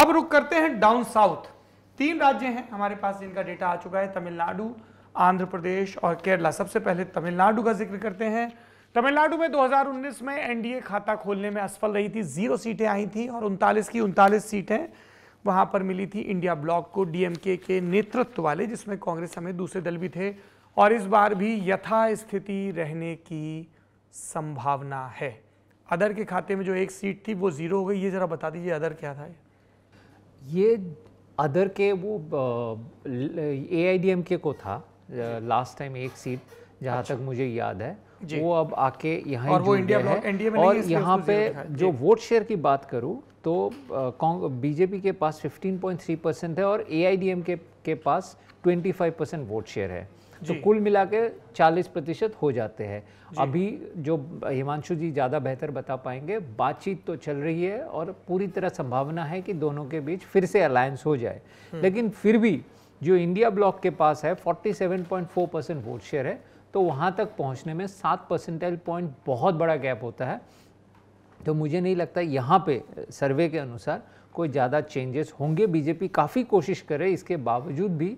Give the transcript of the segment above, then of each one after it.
अब रुक करते हैं डाउन साउथ तीन राज्य हैं हमारे पास जिनका डेटा आ चुका है तमिलनाडु आंध्र प्रदेश और केरला सबसे पहले तमिलनाडु का जिक्र करते हैं तमिलनाडु में 2019 में एनडीए खाता खोलने में असफल रही थी जीरो सीटें आई थी और उनतालीस की उनतालीस सीटें वहां पर मिली थी इंडिया ब्लॉक को डीएमके के नेतृत्व वाले जिसमें कांग्रेस समेत दूसरे दल भी थे और इस बार भी यथास्थिति रहने की संभावना है अदर के खाते में जो एक सीट थी वो जीरो हो गई ये जरा बता दीजिए अदर क्या था ये अदर के वो ए आई डी एम के को था लास्ट टाइम एक सीट जहाँ अच्छा। तक मुझे याद है वो अब आके यहाँ और वो इंडिया है इंडिया में और यहाँ पे जो वोट शेयर की बात करूँ तो बीजेपी के पास 15.3 परसेंट है और ए आई डी के, के पास 25 परसेंट वोट शेयर है तो कुल मिला के चालीस प्रतिशत हो जाते हैं अभी जो हिमांशु जी ज़्यादा बेहतर बता पाएंगे बातचीत तो चल रही है और पूरी तरह संभावना है कि दोनों के बीच फिर से अलायंस हो जाए हम्म। लेकिन फिर भी जो इंडिया ब्लॉक के पास है 47.4 परसेंट वोट शेयर है तो वहाँ तक पहुँचने में सात परसेंटेज पॉइंट बहुत बड़ा गैप होता है तो मुझे नहीं लगता यहाँ पे सर्वे के अनुसार कोई ज़्यादा चेंजेस होंगे बीजेपी काफ़ी कोशिश करे इसके बावजूद भी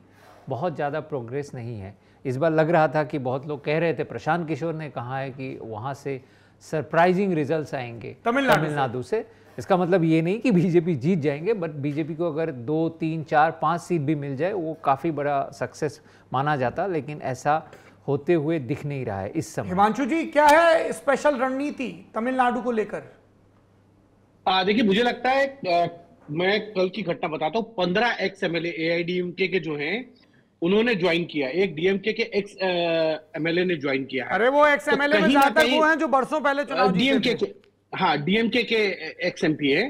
बहुत ज़्यादा प्रोग्रेस नहीं है इस बार लग रहा था कि बहुत लोग कह रहे थे प्रशांत किशोर ने कहा है कि वहां से सरप्राइजिंग रिजल्ट्स आएंगे तमिलनाडु से इसका मतलब ये नहीं कि बीजेपी जीत जाएंगे बट बीजेपी को अगर दो तीन चार पाँच सीट भी मिल जाए वो काफ़ी बड़ा सक्सेस माना जाता लेकिन ऐसा होते हुए दिख नहीं रहा है इस समय हिमांशु जी क्या है स्पेशल रणनीति तमिलनाडु को लेकर देखिए मुझे लगता है आ, मैं कल की घटना बताता हूँ पंद्रह एक्स एम एल के जो हैं उन्होंने ज्वाइन किया एक डीएमके के एक्स एमएलए ने ज्वाइन किया अरे वो एक्स एमएलए तो में ज्यादा हैं जो बरसों पहले चुनाव डीएमके के हाँ डीएमके के एक्स एमपी है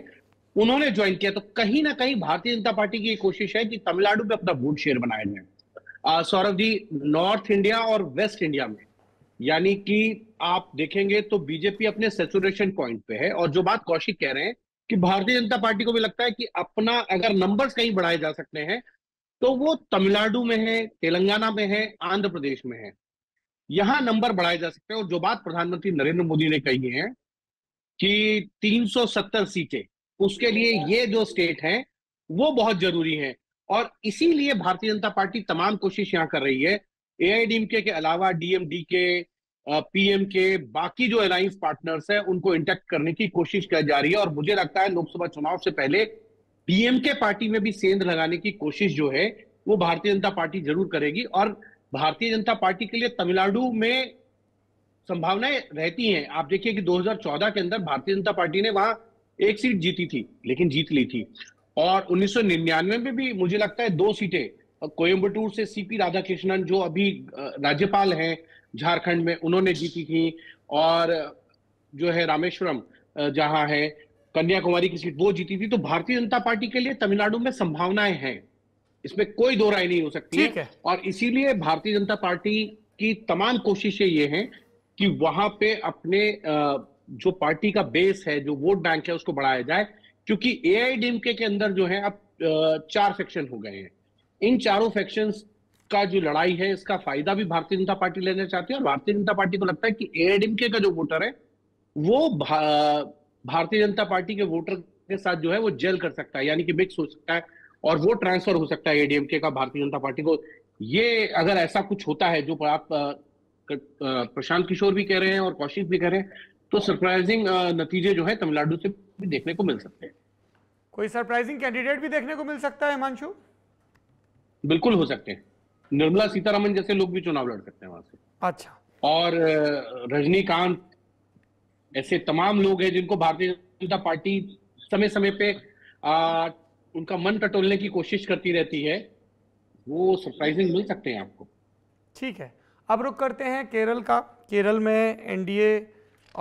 उन्होंने ज्वाइन किया तो कहीं ना कहीं भारतीय जनता पार्टी की कोशिश है कि तमिलनाडु में अपना वोट शेयर बनाया जाए सौरभ जी नॉर्थ इंडिया और वेस्ट इंडिया में यानी कि आप देखेंगे तो बीजेपी अपने सेचुरेशन पॉइंट पे है और जो बात कौशिक कह रहे हैं कि भारतीय जनता पार्टी को भी लगता है कि अपना अगर नंबर्स कहीं बढ़ाए जा सकते हैं तो वो तमिलनाडु में है तेलंगाना में है आंध्र प्रदेश में है यहां नंबर बढ़ाए जा सकते हैं और जो बात प्रधानमंत्री नरेंद्र मोदी ने कही है कि 370 सीटें उसके लिए ये जो स्टेट हैं वो बहुत जरूरी हैं और इसीलिए भारतीय जनता पार्टी तमाम कोशिश यहां कर रही है ए आई के अलावा डीएमडी के पीएम के बाकी जो अलायंस पार्टनर्स हैं उनको इंटेक्ट करने की कोशिश की जा रही है और मुझे लगता है लोकसभा चुनाव से पहले डीएमके पार्टी में भी सेंध लगाने की कोशिश जो है वो भारतीय जनता पार्टी जरूर करेगी और भारतीय जनता पार्टी के लिए तमिलनाडु में संभावनाएं रहती हैं आप देखिए कि 2014 के अंदर भारतीय जनता पार्टी ने वहां एक सीट जीती थी लेकिन जीत ली थी और 1999 में भी मुझे लगता है दो सीटें कोयम्बटूर से सीपी राधाकृष्णन जो अभी राज्यपाल हैं झारखंड में उन्होंने जीती थी और जो है रामेश्वरम जहां है कन्याकुमारी की सीट वो जीती थी तो भारतीय जनता पार्टी के लिए तमिलनाडु में संभावनाएं हैं इसमें कोई दो राय नहीं हो सकती है।, है और इसीलिए भारतीय जनता पार्टी की तमाम कोशिशें ये हैं कि वहां पे अपने जो पार्टी का बेस है जो वोट बैंक है उसको बढ़ाया जाए क्योंकि ए आई के अंदर जो है अब चार सेक्शन हो गए हैं इन चारों सेक्शन का जो लड़ाई है इसका फायदा भी भारतीय जनता पार्टी लेना चाहती है और भारतीय जनता पार्टी को लगता है कि ए का जो वोटर है वो भारतीय जनता पार्टी के वोटर के साथ जो है वो जेल कर सकता है यानी कि मिक्स हो सकता है और वो ट्रांसफर हो सकता है एडीएमके का भारतीय जनता पार्टी को ये अगर ऐसा कुछ होता है जो आप प्रशांत किशोर भी कह रहे हैं और कौशिक भी कह रहे हैं तो सरप्राइजिंग नतीजे जो है तमिलनाडु से भी देखने को मिल सकते हैं कोई सरप्राइजिंग कैंडिडेट भी देखने को मिल सकता है हिमांशु बिल्कुल हो सकते हैं निर्मला सीतारमन जैसे लोग भी चुनाव लड़ सकते हैं वहां से अच्छा और रजनीकांत ऐसे तमाम लोग हैं जिनको भारतीय जनता पार्टी समय समय पे आ, उनका मन टटोलने की कोशिश करती रहती है वो सरप्राइजिंग मिल सकते हैं आपको ठीक है अब रुक करते हैं केरल का केरल में एनडीए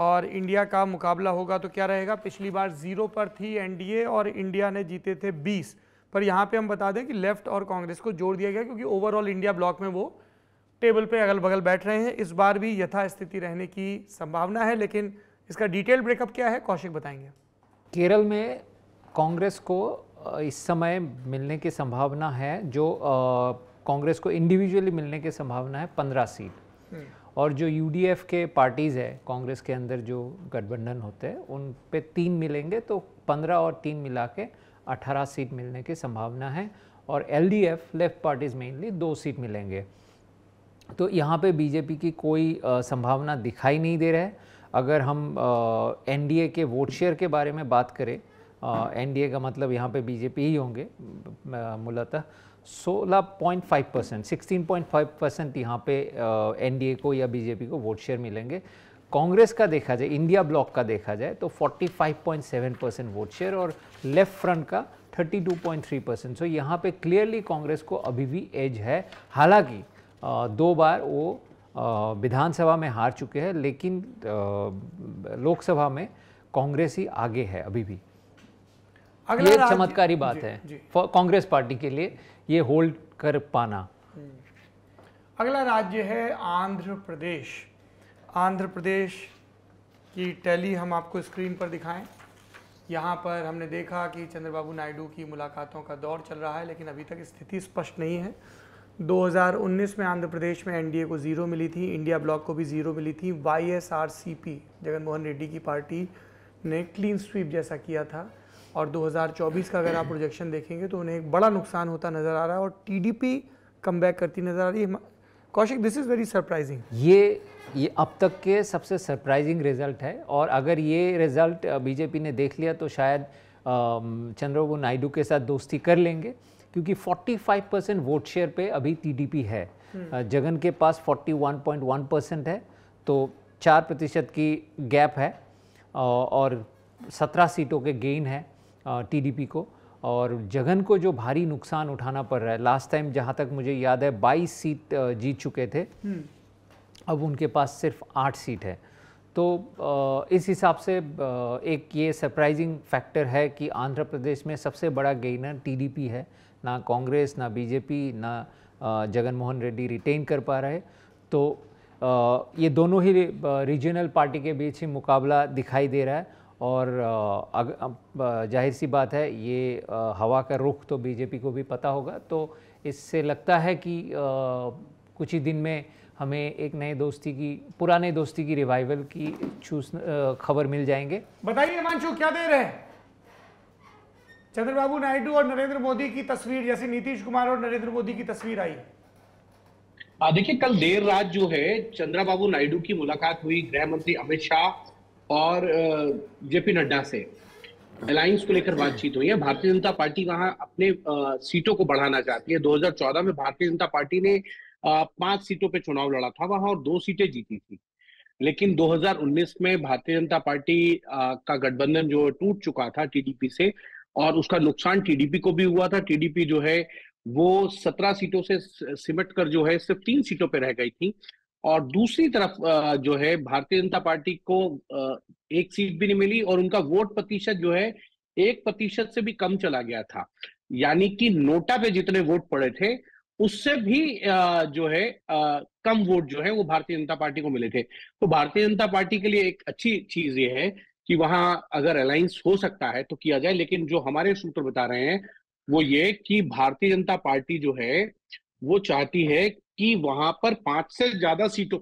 और इंडिया का मुकाबला होगा तो क्या रहेगा पिछली बार जीरो पर थी एनडीए और इंडिया ने जीते थे बीस पर यहाँ पे हम बता दें कि लेफ्ट और कांग्रेस को जोड़ दिया गया क्योंकि ओवरऑल इंडिया ब्लॉक में वो टेबल पे अगल बगल बैठ रहे हैं इस बार भी यथास्थिति रहने की संभावना है लेकिन इसका डिटेल ब्रेकअप क्या है कौशिक बताएंगे केरल में कांग्रेस को इस समय मिलने की संभावना है जो कांग्रेस को इंडिविजुअली मिलने की संभावना है पंद्रह सीट हम्म। और जो यूडीएफ के पार्टीज़ है कांग्रेस के अंदर जो गठबंधन होते हैं उन पे तीन मिलेंगे तो पंद्रह और तीन मिला के अठारह सीट मिलने की संभावना है और एलडीएफ लेफ्ट पार्टीज़ मेनली दो सीट मिलेंगे तो यहाँ पे बीजेपी की कोई संभावना दिखाई नहीं दे रहा है अगर हम एन के वोट शेयर के बारे में बात करें एन uh, का मतलब यहाँ पे बीजेपी ही होंगे मूलतः 16.5 परसेंट सिक्सटीन परसेंट यहाँ पे एन uh, को या बीजेपी को वोट शेयर मिलेंगे कांग्रेस का देखा जाए इंडिया ब्लॉक का देखा जाए तो 45.7 परसेंट वोट शेयर और लेफ्ट फ्रंट का 32.3 परसेंट सो यहाँ पे क्लियरली कांग्रेस को अभी भी एज है हालांकि uh, दो बार वो विधानसभा में हार चुके हैं लेकिन लोकसभा में कांग्रेस ही आगे है अभी भी अगले चमत्कारी बात जी, है कांग्रेस पार्टी के लिए ये होल्ड कर पाना हम्म। अगला राज्य है आंध्र प्रदेश आंध्र प्रदेश की टैली हम आपको स्क्रीन पर दिखाएं यहाँ पर हमने देखा कि चंद्रबाबू नायडू की मुलाकातों का दौर चल रहा है लेकिन अभी तक स्थिति स्पष्ट नहीं है 2019 में आंध्र प्रदेश में एनडीए को ज़ीरो मिली थी इंडिया ब्लॉक को भी ज़ीरो मिली थी वाईएसआरसीपी जगनमोहन रेड्डी की पार्टी ने क्लीन स्वीप जैसा किया था और 2024 का अगर आप प्रोजेक्शन देखेंगे तो उन्हें एक बड़ा नुकसान होता नज़र आ रहा है और टीडीपी बैक करती नज़र आ रही है Kaushik this is very surprising ये ये अब तक के सबसे सरप्राइजिंग रिजल्ट है और अगर ये रिजल्ट बीजेपी ने देख लिया तो शायद चंद्रबाबू नायडू के साथ दोस्ती कर लेंगे क्योंकि 45 परसेंट वोट शेयर पे अभी टीडीपी है हम्म। जगन के पास 41.1 परसेंट है तो चार प्रतिशत की गैप है और 17 सीटों के गेन है टीडीपी को और जगन को जो भारी नुकसान उठाना पड़ रहा है लास्ट टाइम जहाँ तक मुझे याद है बाईस सीट जीत चुके थे हम्म। अब उनके पास सिर्फ आठ सीट है तो इस हिसाब से एक ये सरप्राइजिंग फैक्टर है कि आंध्र प्रदेश में सबसे बड़ा गेनर टीडीपी है ना कांग्रेस ना बीजेपी ना जगन मोहन रेड्डी रिटेन कर पा रहे तो ये दोनों ही रीजनल पार्टी के बीच ही मुकाबला दिखाई दे रहा है और जाहिर सी बात है ये हवा का रुख तो बीजेपी को भी पता होगा तो इससे लगता है कि कुछ ही दिन में हमें एक नए दोस्ती की पुराने दोस्ती की रिवाइवल की चूस खबर मिल जाएंगे बताइए मानशु क्या रहे हैं चंद्रबाबू नायडू और नरेंद्र मोदी की तस्वीर जैसे नीतीश कुमार और नरेंद्र मोदी की तस्वीर आई देखिए कल देर रात जो है चंद्रबाबू नायडू की मुलाकात हुई गृह मंत्री अमित शाह और जेपी नड्डा से अलायंस को लेकर बातचीत हुई है भारतीय जनता पार्टी वहां अपने सीटों को बढ़ाना चाहती है 2014 में भारतीय जनता पार्टी ने पांच सीटों पे चुनाव लड़ा था वहां और दो सीटें जीती थी लेकिन 2019 में भारतीय जनता पार्टी का गठबंधन जो टूट चुका था टीडीपी से और उसका नुकसान टीडीपी को भी हुआ था टीडीपी जो है वो सत्रह सीटों से सिमट कर जो है सिर्फ तीन सीटों पर रह गई थी और दूसरी तरफ जो है भारतीय जनता पार्टी को एक सीट भी नहीं मिली और उनका वोट प्रतिशत जो है एक प्रतिशत से भी कम चला गया था यानी कि नोटा पे जितने वोट पड़े थे उससे भी जो है कम वोट जो है वो भारतीय जनता पार्टी को मिले थे तो भारतीय जनता पार्टी के लिए एक अच्छी चीज ये है कि वहां अगर अलायंस हो सकता है तो किया जाए लेकिन जो हमारे सूत्र बता रहे हैं वो ये कि भारतीय जनता पार्टी जो है वो चाहती है कि वहां पर पांच से ज्यादा सीटों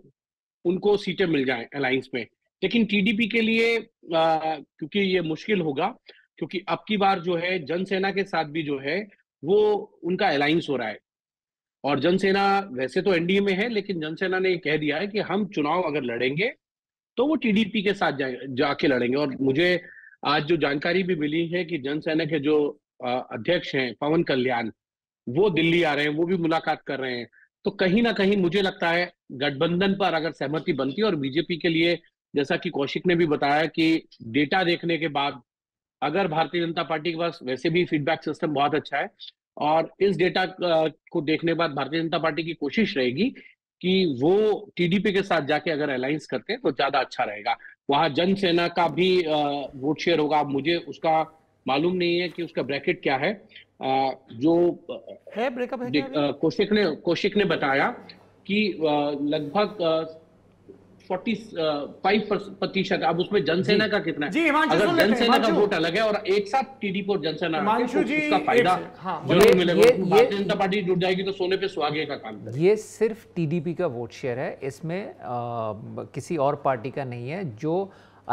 उनको सीटें मिल जाए अलायंस में लेकिन टीडीपी के लिए आ, क्योंकि ये मुश्किल होगा क्योंकि अब की बार जो है जनसेना के साथ भी जो है वो उनका अलायंस हो रहा है और जनसेना वैसे तो एनडीए में है लेकिन जनसेना ने कह दिया है कि हम चुनाव अगर लड़ेंगे तो वो टीडीपी के साथ जा, जाके लड़ेंगे और मुझे आज जो जानकारी भी मिली है कि जनसेना के जो अध्यक्ष हैं पवन कल्याण वो दिल्ली आ रहे हैं वो भी मुलाकात कर रहे हैं तो कहीं ना कहीं मुझे लगता है गठबंधन पर अगर सहमति बनती है और बीजेपी के लिए जैसा कि कौशिक ने भी बताया कि डेटा देखने के बाद अगर भारतीय जनता पार्टी के पास वैसे भी फीडबैक सिस्टम बहुत अच्छा है और इस डेटा को देखने के बाद भारतीय जनता पार्टी की कोशिश रहेगी कि वो टीडीपी के साथ जाके अगर अलायंस करते हैं तो ज्यादा अच्छा रहेगा वहां जनसेना का भी वोट शेयर होगा मुझे उसका मालूम नहीं है कि उसका ब्रैकेट क्या है आ, जो है ब्रेकअप है कौशिक ने कौशिक ने बताया कि लगभग फोर्टी प्रतिशत अब उसमें जनसेना का कितना है अगर जनसेना का वोट अलग है और एक साथ टीडीपी और जनसेना उसका फायदा जरूर हाँ, मिलेगा भारतीय जनता पार्टी जुट जाएगी तो सोने पे सुहागे का काम ये सिर्फ टीडीपी का वोट शेयर है इसमें किसी और पार्टी का नहीं है जो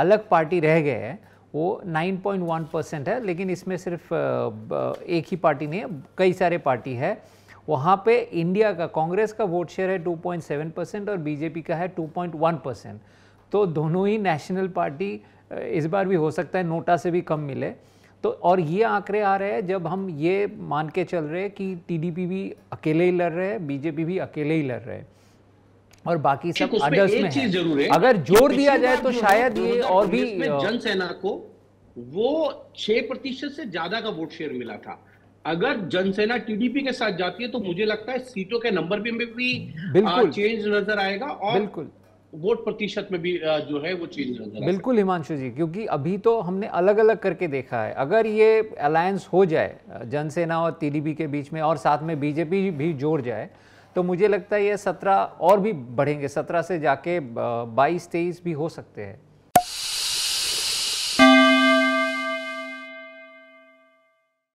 अलग पार्टी रह गए हैं वो 9.1 परसेंट है लेकिन इसमें सिर्फ एक ही पार्टी नहीं है कई सारे पार्टी है वहाँ पे इंडिया का कांग्रेस का वोट शेयर है 2.7 परसेंट और बीजेपी का है 2.1 परसेंट तो दोनों ही नेशनल पार्टी इस बार भी हो सकता है नोटा से भी कम मिले तो और ये आंकड़े आ रहे हैं जब हम ये मान के चल रहे हैं कि टीडीपी भी अकेले ही लड़ रहे हैं बीजेपी भी अकेले ही लड़ रहे हैं और बाकी सब अडर्स में है। जरूर है अगर जोर दिया जाए तो शायद ये और भी जनसेना को वो छह प्रतिशत से ज्यादा का वोट शेयर मिला था अगर जनसेना टीडीपी के साथ जाती है तो मुझे लगता है सीटों के नंबर भी में भी बिल्कुल चेंज नजर आएगा और बिल्कुल वोट प्रतिशत में भी जो है वो चेंज नजर आएगा बिल्कुल हिमांशु जी क्योंकि अभी तो हमने अलग अलग करके देखा है अगर ये अलायंस हो जाए जनसेना और टीडीपी के बीच में और साथ में बीजेपी भी जोड़ जाए तो मुझे लगता है ये सत्रह और भी बढ़ेंगे सत्रह से जाके बाईस तेईस भी हो सकते हैं